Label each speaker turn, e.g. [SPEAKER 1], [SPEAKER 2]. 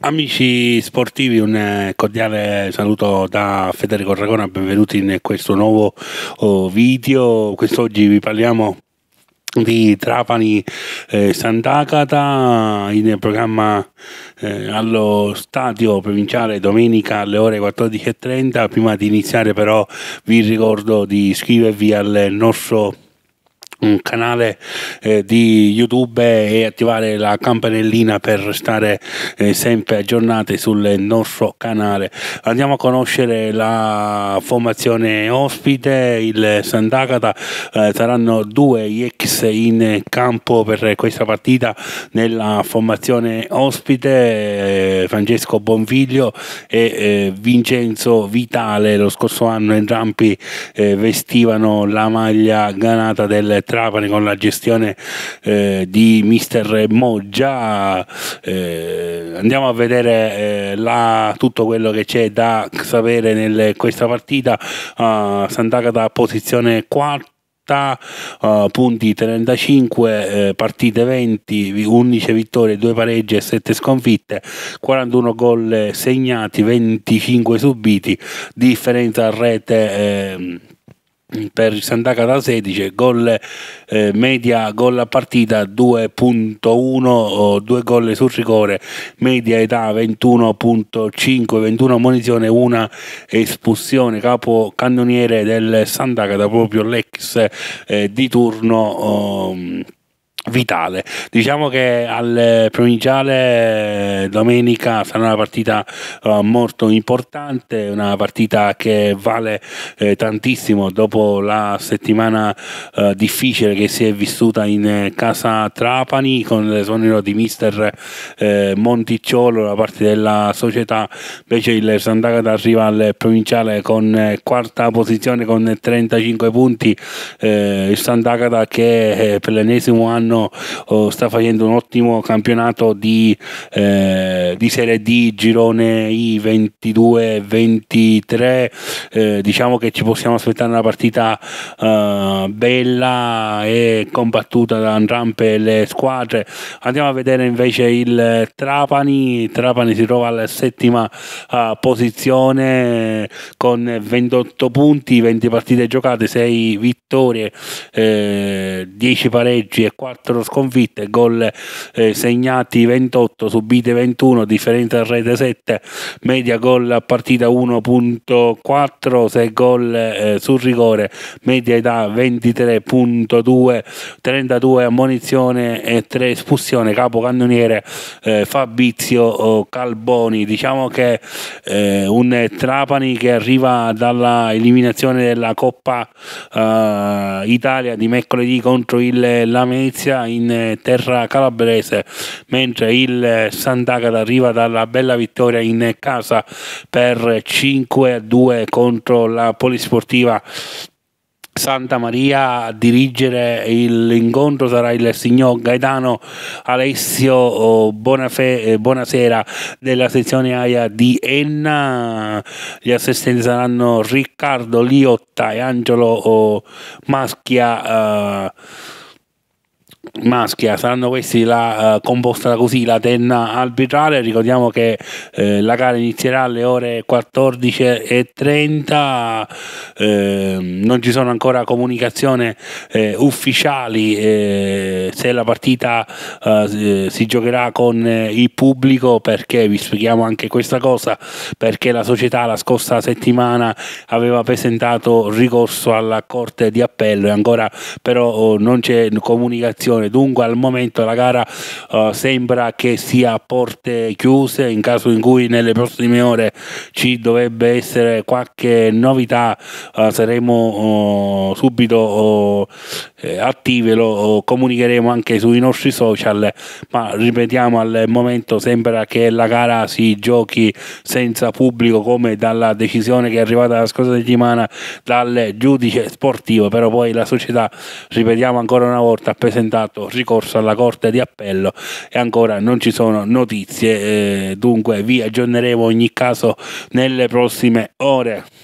[SPEAKER 1] Amici sportivi, un eh, cordiale saluto da Federico Ragona, benvenuti in questo nuovo oh, video. Quest'oggi vi parliamo di Trapani eh, Sant'Agata in programma eh, allo stadio provinciale domenica alle ore 14.30 prima di iniziare però vi ricordo di iscrivervi al nostro un canale eh, di YouTube e attivare la campanellina per restare eh, sempre aggiornati sul nostro canale. Andiamo a conoscere la formazione ospite, il Sant'Agata, eh, saranno due gli ex in campo per questa partita nella formazione ospite, eh, Francesco Bonfiglio e eh, Vincenzo Vitale, lo scorso anno entrambi eh, vestivano la maglia ganata del Trapani con la gestione eh, di mister Moggia. Eh, andiamo a vedere eh, là, tutto quello che c'è da sapere in questa partita. Uh, Sant'Agata posizione 4. Uh, ah, punti 35, eh, partite 20, 11 vittorie, 2 pareggi e 7 sconfitte, 41 gol segnati, 25 subiti, differenza a rete. Eh, per il Sandaca 16, gol eh, media gol a partita 2.1, 2 gol sul rigore, media età 21.5, 21 munizione, una espulsione, capo cannoniere del Sant'Agata proprio l'ex eh, di turno. Oh, vitale. Diciamo che al provinciale eh, domenica sarà una partita eh, molto importante, una partita che vale eh, tantissimo dopo la settimana difficile che si è vissuta in casa Trapani con l'esonero di mister Monticciolo da parte della società, invece il Sant'Agata arriva al provinciale con quarta posizione con 35 punti, il Sant'Agata che per l'ennesimo anno Torino oh, sta facendo un ottimo campionato di, eh, di Serie D, girone I 22-23, eh, diciamo che ci possiamo aspettare una partita eh, bella e combattuta da entrambe le squadre. Andiamo a vedere invece il Trapani, Trapani si trova alla settima eh, posizione con 28 punti, 20 partite giocate, 6 vittorie, 10 eh, pareggi e 4 4 sconfitte, gol eh, segnati 28, subite 21, differenza rete 7, media gol a partita 1.4, 6 gol eh, sul rigore, media età 23.2, 32 ammonizione e 3 espulsione, capocannoniere eh, Fabrizio oh, Calboni. Diciamo che eh, un Trapani che arriva dalla eliminazione della Coppa eh, Italia di mercoledì contro il Lamezia Venezia in eh, terra calabrese, mentre il eh, Sant'Agata arriva dalla bella vittoria in casa per 5 a 2 contro la Polisportiva Santa Maria a dirigere l'incontro sarà il signor Gaetano Alessio oh, Bonafè, eh, Buonasera della sezione AIA di Enna. Gli assistenti saranno Riccardo Liotta e Angelo oh, Maschia maschia saranno questi la uh, composta così la tenna arbitrale ricordiamo che eh, la gara inizierà alle ore 14.30 eh, non ci sono ancora comunicazioni eh, ufficiali eh, se la partita eh, si giocherà con il pubblico perché vi spieghiamo anche questa cosa perché la società la scorsa settimana aveva presentato ricorso alla corte di appello e ancora però oh, non c'è comunicazione posizione. Dunque al momento la gara uh, sembra che sia a porte chiuse, in caso in cui nelle prossime ore ci dovrebbe essere qualche novità uh, saremo uh, subito oh, eh, attive, lo comunicheremo anche sui nostri social, ma ripetiamo al momento sembra che la gara si giochi senza pubblico come dalla decisione che è arrivata la scorsa settimana dal giudice sportivo, però poi la società, ripetiamo ancora una volta, ha presentato ricorso alla Corte di Appello e ancora non ci sono notizie, eh, dunque vi aggiorneremo ogni caso nelle prossime ore.